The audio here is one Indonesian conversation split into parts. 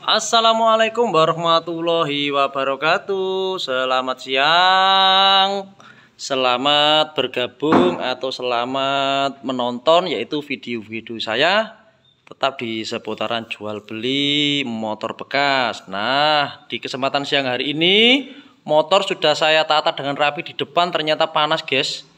Assalamualaikum warahmatullahi wabarakatuh. Selamat siang. Selamat bergabung atau selamat menonton yaitu video-video saya tetap di seputaran jual beli motor bekas. Nah, di kesempatan siang hari ini motor sudah saya tata dengan rapi di depan ternyata panas, guys.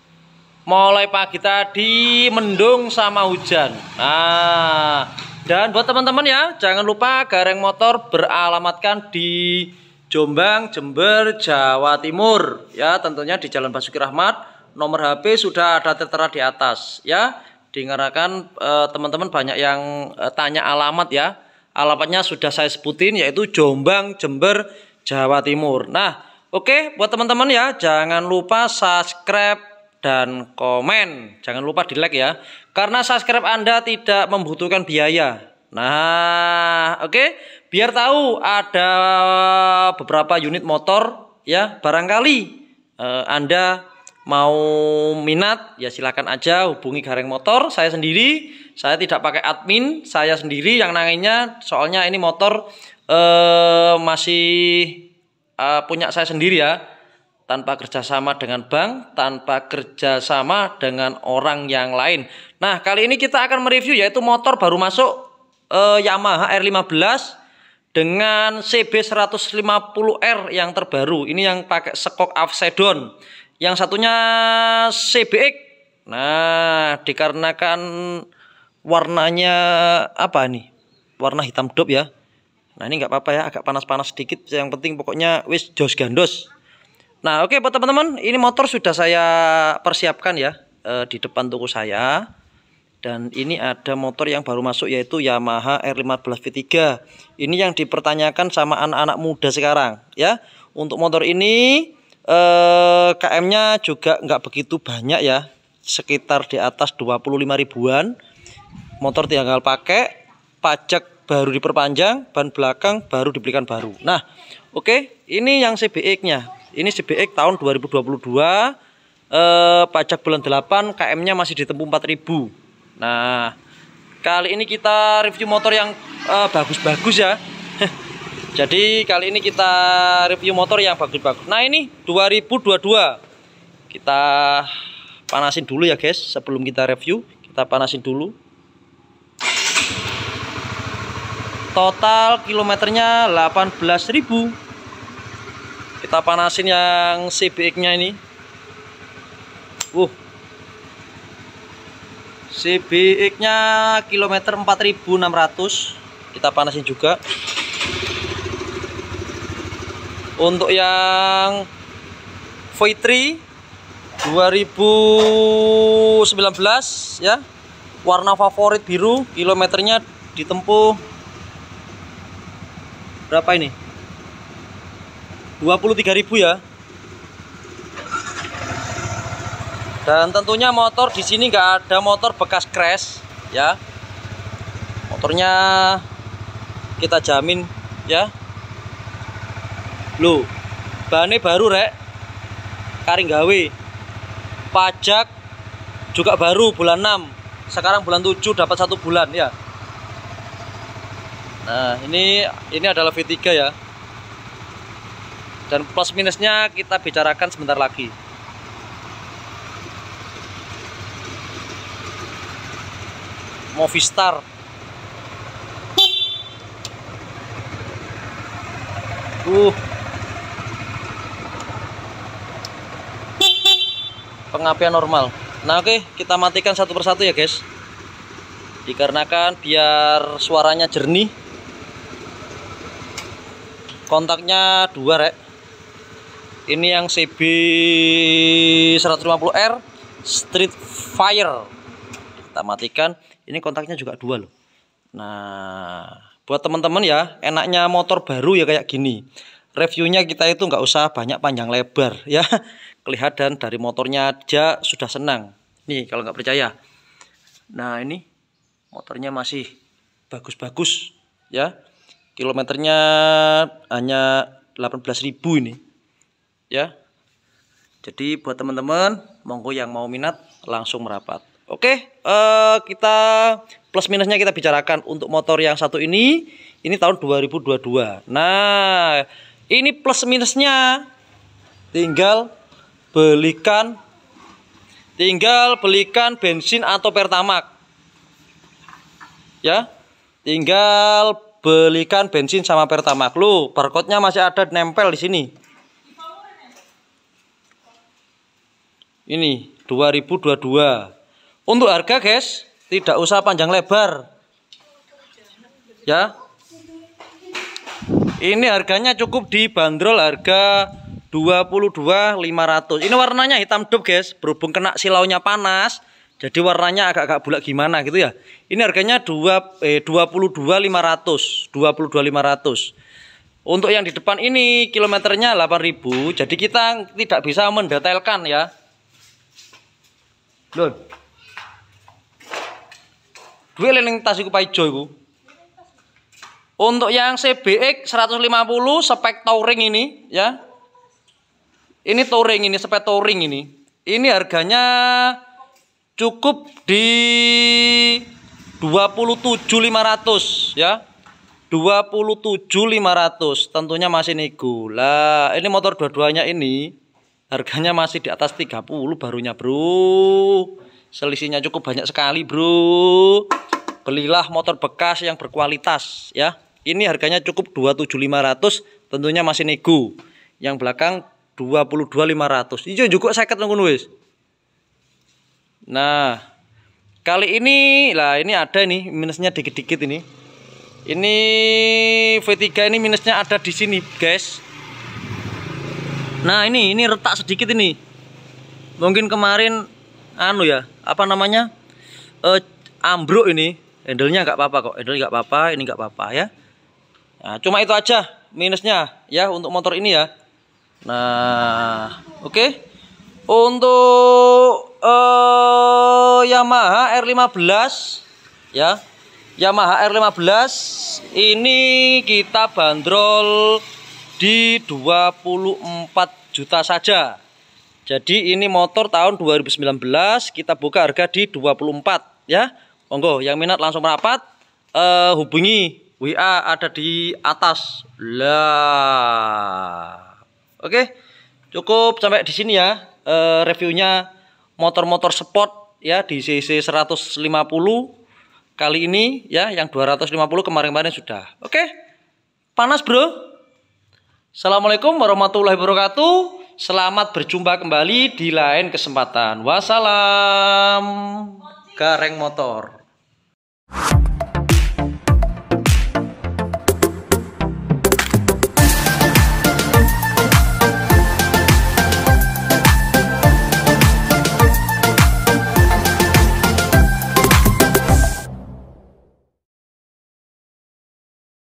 Mulai pagi tadi mendung sama hujan. Nah, dan buat teman-teman ya, jangan lupa Gareng Motor beralamatkan di Jombang, Jember, Jawa Timur. Ya, tentunya di Jalan Basuki Rahmat. Nomor HP sudah ada tertera di atas. Ya, dengarkan eh, teman-teman banyak yang eh, tanya alamat ya. Alamatnya sudah saya sebutin yaitu Jombang, Jember, Jawa Timur. Nah, oke okay, buat teman-teman ya, jangan lupa subscribe dan komen. Jangan lupa di like ya. Karena subscribe Anda tidak membutuhkan biaya. Nah, oke. Okay? Biar tahu ada beberapa unit motor ya, barangkali uh, Anda mau minat ya silahkan aja hubungi Gareng Motor saya sendiri saya tidak pakai admin saya sendiri yang nanginnya soalnya ini motor eh, masih eh, punya saya sendiri ya tanpa kerjasama dengan bank, tanpa kerjasama dengan orang yang lain. Nah, kali ini kita akan mereview yaitu motor baru masuk eh, Yamaha R15 dengan CB150R yang terbaru. Ini yang pakai sekok Avsedon. Yang satunya CBX. Nah, dikarenakan warnanya apa nih? Warna hitam dop ya. Nah, ini nggak apa-apa ya, agak panas-panas sedikit. Yang penting pokoknya wis jos gandos. Nah, oke okay, buat teman-teman, ini motor sudah saya persiapkan ya eh, di depan toko saya. Dan ini ada motor yang baru masuk yaitu Yamaha R15 V3. Ini yang dipertanyakan sama anak-anak muda sekarang ya. Untuk motor ini eh, KM-nya juga nggak begitu banyak ya. Sekitar di atas 25 ribuan. Motor tinggal pakai, pajak baru diperpanjang, ban belakang baru dibelikan baru. Nah, oke, okay, ini yang CBX-nya. Ini CBX tahun 2022 eh, pajak bulan 8 KM-nya masih ditempuh 4000. Nah, kali ini kita review motor yang eh, bagus-bagus eh, ya. Jadi kali ini kita review motor yang bagus-bagus. Nah, ini 2022. Kita panasin dulu ya, guys, sebelum kita review. Kita panasin dulu. Total kilometernya 18.000 kita panasin yang CBX nya ini uh CBX nya kilometer 4600 kita panasin juga untuk yang V3 2019 ya warna favorit biru kilometernya ditempuh berapa ini 23.000 ya. Dan tentunya motor di sini nggak ada motor bekas crash ya. Motornya kita jamin ya. Lu ini baru rek. Karing gawe. Pajak juga baru bulan 6. Sekarang bulan 7 dapat satu bulan ya. Nah, ini ini adalah V3 ya dan plus minusnya kita bicarakan sebentar lagi Movistar uh pengapian normal nah oke okay, kita matikan satu persatu ya guys dikarenakan biar suaranya jernih kontaknya dua rek ini yang CB 150R Street Fire kita matikan ini kontaknya juga dua loh nah buat teman-teman ya enaknya motor baru ya kayak gini reviewnya kita itu nggak usah banyak panjang lebar ya kelihatan dari motornya aja sudah senang nih kalau nggak percaya nah ini motornya masih bagus-bagus ya kilometernya hanya 18.000 ini ya jadi buat teman-teman monggo yang mau minat langsung merapat oke eh, kita plus minusnya kita bicarakan untuk motor yang satu ini ini tahun 2022 nah ini plus minusnya tinggal belikan tinggal belikan bensin atau pertamax. ya tinggal belikan bensin sama pertamax. lu barcode masih ada nempel di sini ini 2022 untuk harga guys tidak usah panjang lebar ya ini harganya cukup dibanderol harga 22.500 ini warnanya hitam dub guys berhubung kena silaunya panas jadi warnanya agak-agak bulat gimana gitu ya ini harganya 2 eh, 22.500 22.500 untuk yang di depan ini kilometernya 8.000 jadi kita tidak bisa mendetailkan ya Lho. Duit ning tas iku Pak Ijo iku. Untuk yang CBX 150 spek touring ini ya. Ini touring ini, spek touring ini. Ini harganya cukup di 27500 ya. 27500 tentunya masih nego. Lah, ini motor dua-duanya ini Harganya masih di atas 30 barunya, Bro. Selisihnya cukup banyak sekali, Bro. Belilah motor bekas yang berkualitas ya. Ini harganya cukup 27.500, tentunya masih nego. Yang belakang 22.500. Ini iya, juga saya nunggu nulis Nah, kali ini lah ini ada nih minusnya dikit-dikit ini. Ini V3 ini minusnya ada di sini, guys. Nah ini ini retak sedikit ini. Mungkin kemarin anu ya apa namanya uh, ambruk ini handlenya nggak apa-apa kok handle nggak apa-apa ini nggak apa-apa ya. Nah, cuma itu aja minusnya ya untuk motor ini ya. Nah oke okay. untuk uh, Yamaha R15 ya Yamaha R15 ini kita bandrol di 24 juta saja jadi ini motor tahun 2019 kita buka harga di 24 ya monggo yang minat langsung merapat uh, eh, hubungi WA ada di atas lah oke cukup sampai di sini ya uh, reviewnya motor-motor sport ya di CC 150 kali ini ya yang 250 kemarin-kemarin sudah oke panas bro Assalamualaikum warahmatullahi wabarakatuh. Selamat berjumpa kembali di lain kesempatan. Wassalam. Gareng motor.